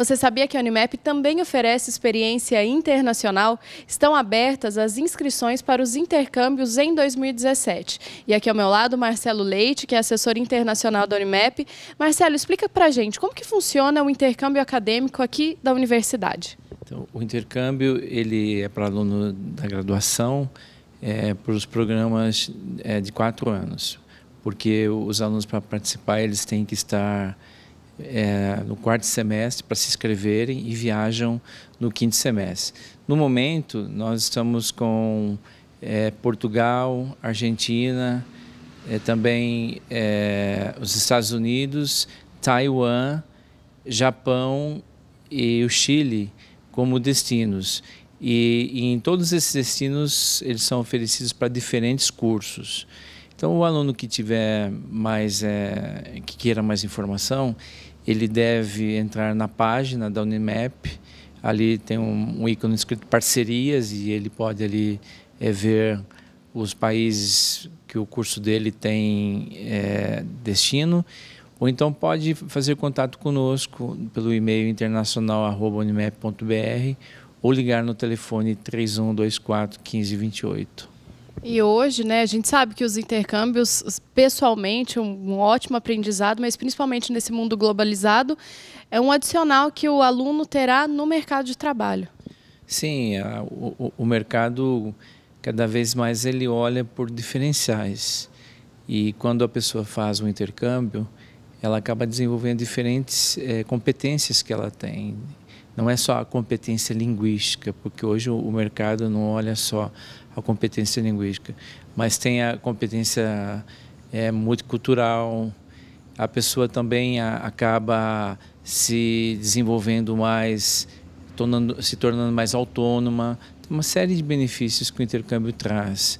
Você sabia que a Unimap também oferece experiência internacional? Estão abertas as inscrições para os intercâmbios em 2017. E aqui ao meu lado, Marcelo Leite, que é assessor internacional da Unimap. Marcelo, explica para a gente como que funciona o intercâmbio acadêmico aqui da universidade. Então, o intercâmbio ele é para aluno da graduação, é, para os programas é, de quatro anos, porque os alunos para participar eles têm que estar é, no quarto semestre para se inscreverem e viajam no quinto semestre. No momento, nós estamos com é, Portugal, Argentina, é, também é, os Estados Unidos, Taiwan, Japão e o Chile como destinos. E, e, em todos esses destinos eles são oferecidos para diferentes cursos. Então o aluno que tiver mais é, que queira mais informação, ele deve entrar na página da Unimap. Ali tem um, um ícone escrito parcerias e ele pode ali é, ver os países que o curso dele tem é, destino. Ou então pode fazer contato conosco pelo e-mail internacional.unimap.br ou ligar no telefone 3124 1528. E hoje, né, a gente sabe que os intercâmbios, pessoalmente, um, um ótimo aprendizado, mas principalmente nesse mundo globalizado, é um adicional que o aluno terá no mercado de trabalho. Sim, a, o, o mercado cada vez mais ele olha por diferenciais. E quando a pessoa faz um intercâmbio, ela acaba desenvolvendo diferentes é, competências que ela tem. Não é só a competência linguística, porque hoje o, mercado não olha só a competência linguística, mas tem a competência é, multicultural. A pessoa também a, acaba se desenvolvendo mais, tornando, se tornando mais autônoma. Tem uma série de benefícios que o intercâmbio traz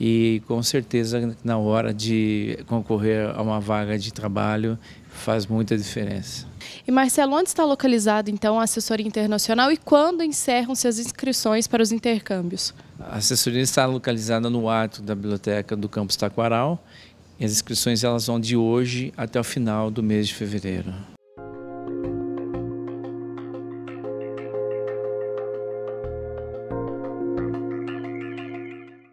e com certeza na hora de concorrer a uma vaga de trabalho faz muita diferença. E Marcelo, onde está localizado então a assessoria internacional e quando encerram-se as inscrições para os intercâmbios? A assessoria está localizada no ato da biblioteca do campus Taquaral. As inscrições elas vão de hoje até o final do mês de fevereiro.